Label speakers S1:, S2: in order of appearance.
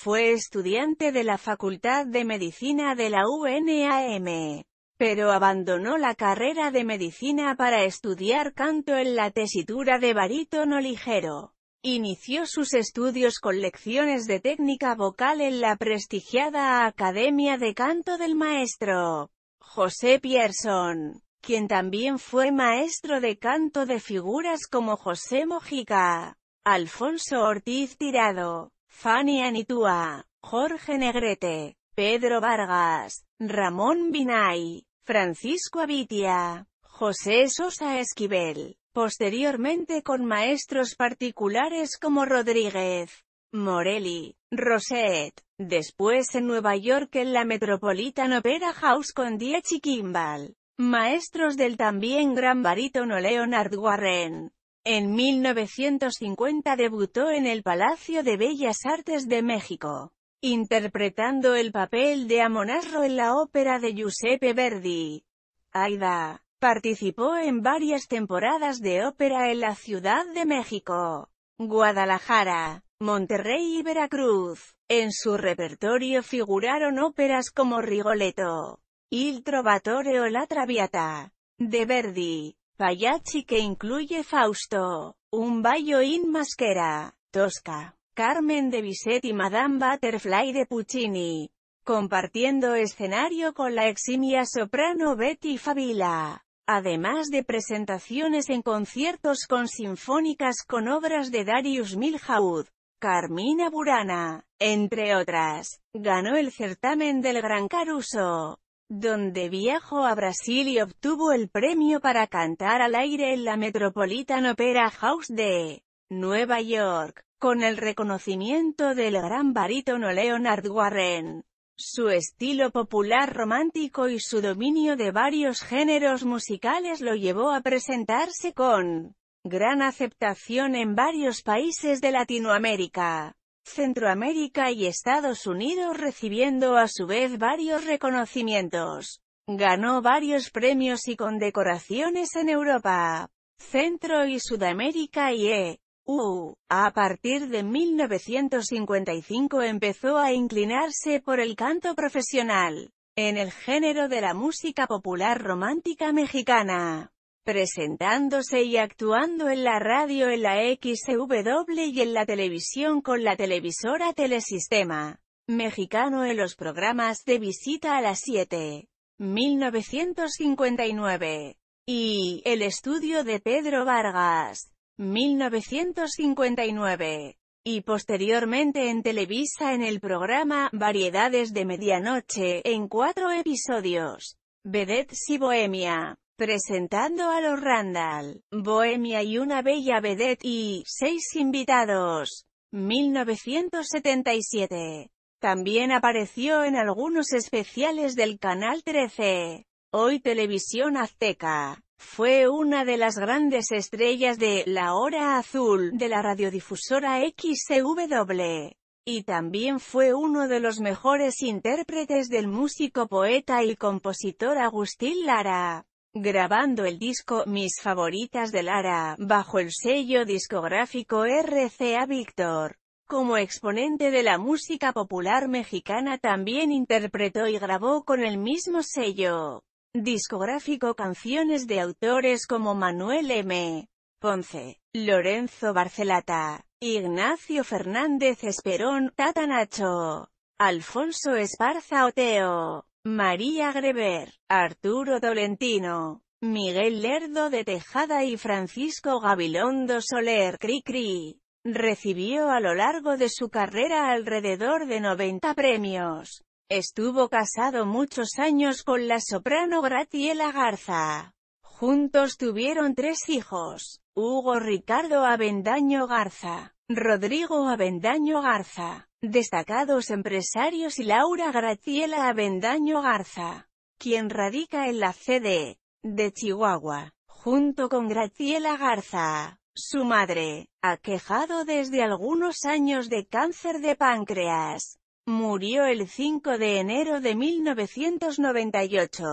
S1: Fue estudiante de la Facultad de Medicina de la UNAM, pero abandonó la carrera de medicina para estudiar canto en la tesitura de barítono ligero. Inició sus estudios con lecciones de técnica vocal en la prestigiada Academia de Canto del maestro José Pierson, quien también fue maestro de canto de figuras como José Mojica, Alfonso Ortiz Tirado, Fanny Anitua, Jorge Negrete, Pedro Vargas, Ramón Binay, Francisco Avitia, José Sosa Esquivel, posteriormente con maestros particulares como Rodríguez, Morelli, Rosette, después en Nueva York en la Metropolitan Opera House con Diech y Kimball, maestros del también gran barítono Leonard Warren. En 1950 debutó en el Palacio de Bellas Artes de México, interpretando el papel de Amonasro en la ópera de Giuseppe Verdi. Aida. Participó en varias temporadas de ópera en la Ciudad de México, Guadalajara, Monterrey y Veracruz. En su repertorio figuraron óperas como Rigoletto, Il Trovatore o La Traviata, de Verdi, Payachi que incluye Fausto, Un Bayo in Maschera, Tosca, Carmen de Bizet y Madame Butterfly de Puccini, compartiendo escenario con la eximia soprano Betty Fabila, Además de presentaciones en conciertos con sinfónicas con obras de Darius Milhaud, Carmina Burana, entre otras, ganó el certamen del Gran Caruso donde viajó a Brasil y obtuvo el premio para cantar al aire en la Metropolitan Opera House de Nueva York, con el reconocimiento del gran barítono Leonard Warren. Su estilo popular romántico y su dominio de varios géneros musicales lo llevó a presentarse con gran aceptación en varios países de Latinoamérica. Centroamérica y Estados Unidos recibiendo a su vez varios reconocimientos. Ganó varios premios y condecoraciones en Europa, Centro y Sudamérica y E.U. A partir de 1955 empezó a inclinarse por el canto profesional, en el género de la música popular romántica mexicana presentándose y actuando en la radio en la XW y en la televisión con la televisora Telesistema Mexicano en los programas de visita a las 7. 1959 y El estudio de Pedro Vargas, 1959, y posteriormente en Televisa en el programa Variedades de Medianoche en cuatro episodios, Vedettes y Bohemia presentando a los Randall, Bohemia y una bella vedette y seis invitados. 1977. También apareció en algunos especiales del Canal 13, hoy Televisión Azteca. Fue una de las grandes estrellas de La Hora Azul de la radiodifusora XCW y también fue uno de los mejores intérpretes del músico poeta y compositor Agustín Lara grabando el disco Mis favoritas de Lara, bajo el sello discográfico RCA Victor. Como exponente de la música popular mexicana también interpretó y grabó con el mismo sello discográfico canciones de autores como Manuel M. Ponce, Lorenzo Barcelata, Ignacio Fernández Esperón, Tata Nacho, Alfonso Esparza Oteo, María Greber, Arturo Tolentino, Miguel Lerdo de Tejada y Francisco Gabilondo Soler Cricri. Recibió a lo largo de su carrera alrededor de 90 premios. Estuvo casado muchos años con la soprano Gratiela Garza. Juntos tuvieron tres hijos, Hugo Ricardo Avendaño Garza, Rodrigo Avendaño Garza. Destacados empresarios y Laura Graciela Avendaño Garza, quien radica en la CD de Chihuahua, junto con Graciela Garza, su madre, aquejado desde algunos años de cáncer de páncreas. Murió el 5 de enero de 1998.